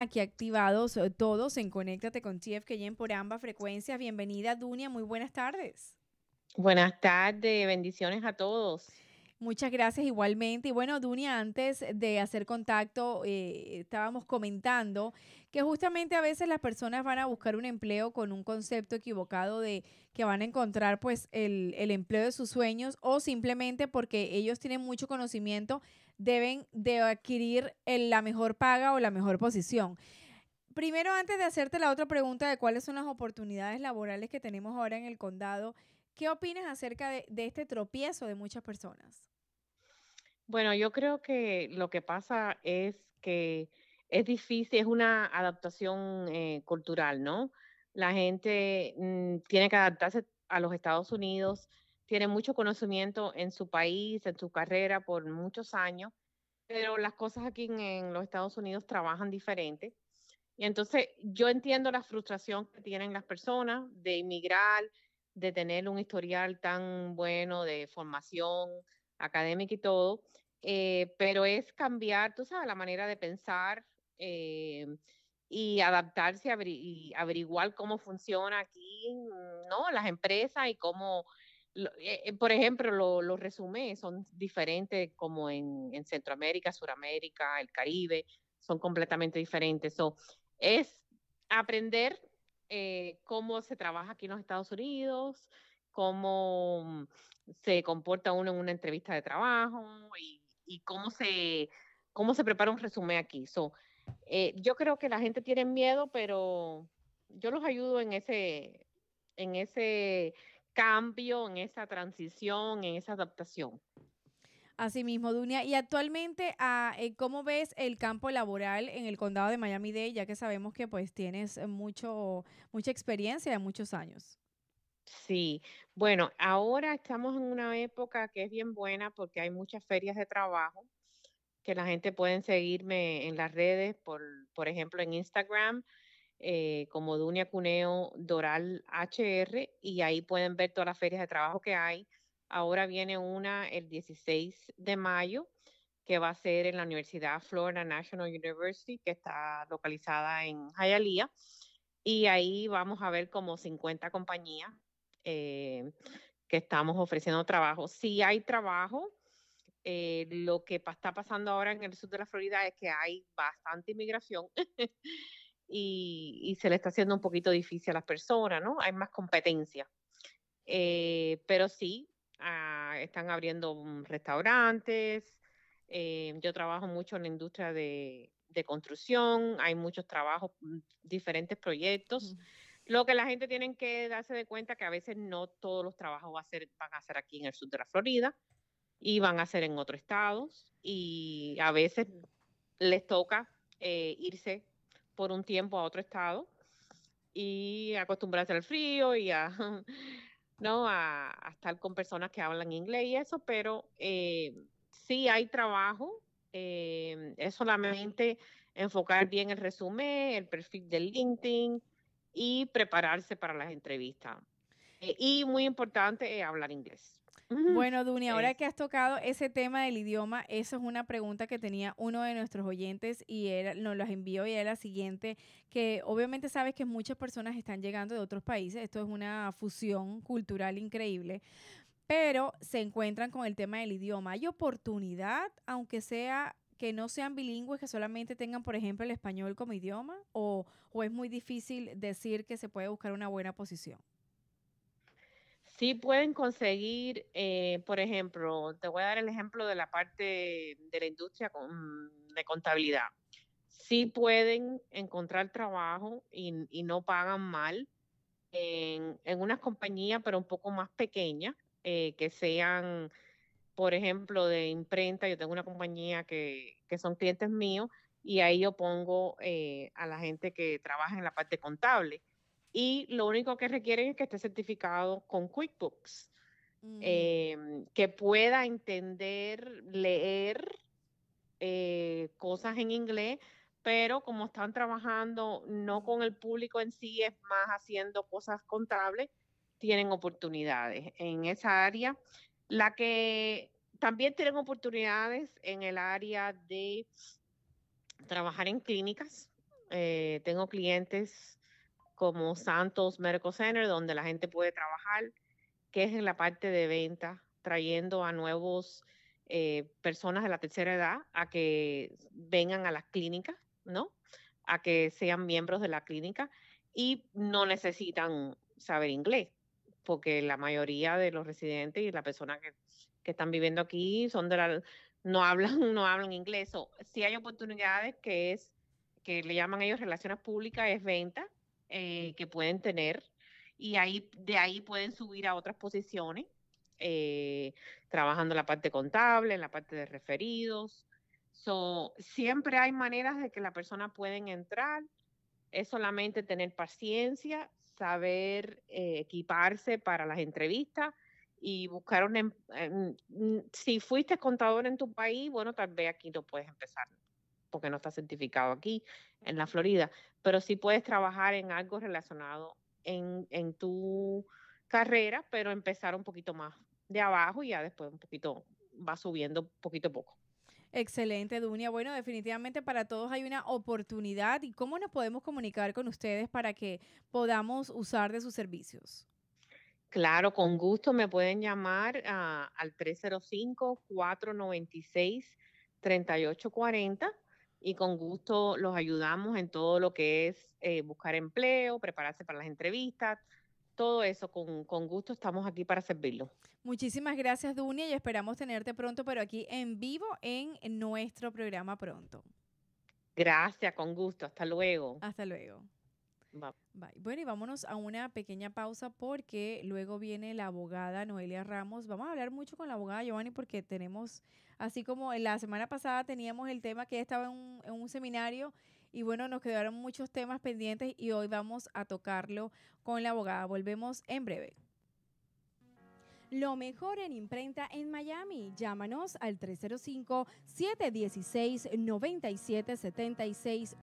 Aquí activados eh, todos en Conéctate con Keyen por ambas frecuencias. Bienvenida, Dunia. Muy buenas tardes. Buenas tardes. Bendiciones a todos. Muchas gracias igualmente. Y bueno, Dunia, antes de hacer contacto, eh, estábamos comentando que justamente a veces las personas van a buscar un empleo con un concepto equivocado de que van a encontrar pues el, el empleo de sus sueños o simplemente porque ellos tienen mucho conocimiento deben de adquirir la mejor paga o la mejor posición. Primero, antes de hacerte la otra pregunta de cuáles son las oportunidades laborales que tenemos ahora en el condado, ¿qué opinas acerca de, este tropiezo de muchas personas? Bueno, yo creo que lo que pasa es que es difícil, es una adaptación eh, cultural, ¿no? La gente mm, tiene que adaptarse a los Estados Unidos tiene mucho conocimiento en su país, en su carrera por muchos años, pero las cosas aquí en, los Estados Unidos trabajan diferente. Y entonces yo entiendo la frustración que tienen las personas de emigrar, de tener un historial tan bueno de formación académica y todo, eh, pero es cambiar, tú sabes, la manera de pensar eh, y adaptarse y averiguar cómo funciona aquí, mm, ¿no? Las empresas y cómo eh, eh, por ejemplo, los resúmenes son diferentes como en, Centroamérica, Suramérica, el Caribe, son completamente diferentes. So, es aprender eh, cómo se trabaja aquí en los Estados Unidos, cómo mm, se comporta uno en una entrevista de trabajo y, cómo, se, cómo se prepara un resumen aquí. yo creo que la gente tiene miedo, pero yo los ayudo en ese, en ese cambio, en esa transición, en esa adaptación. Asimismo, Dunia. Y actualmente, ah, eh, ¿cómo ves el campo laboral en el condado de Miami-Dade, ya que sabemos que pues tienes eh, mucho, mucha experiencia de muchos años? Sí, bueno, ahora estamos en una época que es bien buena porque hay muchas ferias de trabajo que la gente puede seguirme en las redes, por, por ejemplo, en Instagram eh, como Dunia Cuneo Doral HR, y ahí pueden ver todas las ferias de trabajo que hay. Ahora viene una el 16 de mayo, que va a ser en la Universidad Florida National University, que está localizada en Hialeah. Y ahí vamos a ver como 50 compañías eh, que estamos ofreciendo trabajo. Si hay trabajo, eh, lo que está pasando ahora en el sur de la Florida es que hay bastante inmigración y, se le está haciendo un poquito difícil a las personas, ¿no? Hay más competencia. Eh, pero sí, ah, están abriendo restaurantes. Eh, yo trabajo mucho en la industria de, construcción, hay muchos trabajos, mm, diferentes proyectos. Lo que la gente tiene que darse de cuenta que a veces no todos los trabajos van a ser aquí en el sur de la Florida y van a ser en otros estados y a veces les toca eh, irse por un tiempo a otro estado y acostumbrarse al frío y a, ¿no? A, estar con personas que hablan inglés y eso, pero si eh, sí hay trabajo, eh, es solamente enfocar bien el resumen, el perfil del LinkedIn y prepararse para las entrevistas. Eh, y muy importante, hablar inglés. Bueno, Duni, ahora que has tocado ese tema del idioma, eso es una pregunta que tenía uno de nuestros oyentes y nos las envió y era la siguiente, que obviamente sabes que muchas personas están llegando de otros países, esto es una fusión cultural increíble, pero se encuentran con el tema del idioma. ¿Hay oportunidad, aunque sea que no sean bilingües, que solamente tengan, por ejemplo, el español como idioma? o es muy difícil decir que se puede buscar una buena posición? sí pueden conseguir, eh, por ejemplo, te voy a dar el ejemplo de la parte de la industria mm, de contabilidad. Sí pueden encontrar trabajo y, no pagan mal en, unas compañías, pero un poco más pequeñas, eh, que sean, por ejemplo, de imprenta. Yo tengo una compañía que, que son clientes míos y ahí yo pongo eh, a la gente que trabaja en la parte contable y lo único que requieren es que esté certificado con QuickBooks, em, que pueda entender, leer eh, cosas en inglés, pero como están trabajando no con el público en sí, es más haciendo cosas contables, tienen oportunidades en esa área. La que también tienen oportunidades en el área de trabajar en clínicas. Eh, tengo clientes como Santos Medical Center, donde la gente puede trabajar, que es en la parte de venta, trayendo a nuevos eh, personas de la tercera edad a que vengan a las clínicas, ¿no? A que sean miembros de la clínica y no necesitan saber inglés, porque la mayoría de los residentes y las personas que, están viviendo aquí son de la, no hablan, no hablan inglés. O, si hay oportunidades que es, que le llaman ellos relaciones públicas, es venta, eh, que pueden tener y ahí de ahí pueden subir a otras posiciones, eh, trabajando en la parte contable, en la parte de referidos. So, siempre hay maneras de que la persona pueden entrar. Es solamente tener paciencia, saber eh, equiparse para las entrevistas y buscar un... Em, em, si fuiste contador en tu país, bueno, tal vez aquí no puedes empezar porque no está certificado aquí en la Florida, pero sí puedes trabajar en algo relacionado en, tu carrera, pero empezar un poquito más de abajo y ya después un poquito va subiendo poquito a poco. Excelente, Dunia. Bueno, definitivamente para todos hay una oportunidad. ¿Y cómo nos podemos comunicar con ustedes para que podamos usar de sus servicios? Claro, con gusto me pueden llamar ah, al 305-496-3840 y con gusto los ayudamos en todo lo que es eh, buscar empleo, prepararse para las entrevistas. Todo eso, con, con gusto estamos aquí para servirlo. Muchísimas gracias, Dunia, y esperamos tenerte pronto, pero aquí en vivo en nuestro programa pronto. Gracias, con gusto. Hasta luego. Hasta luego. Bueno, y vámonos a una pequeña pausa porque luego viene la abogada Noelia Ramos. Vamos a hablar mucho con la abogada Giovanni porque tenemos, así como la semana pasada teníamos el tema que estaba en un, en un seminario y bueno, nos quedaron muchos temas pendientes y hoy vamos a tocarlo con la abogada. Volvemos en breve. Lo mejor en imprenta en Miami. Llámanos al 305-716-9776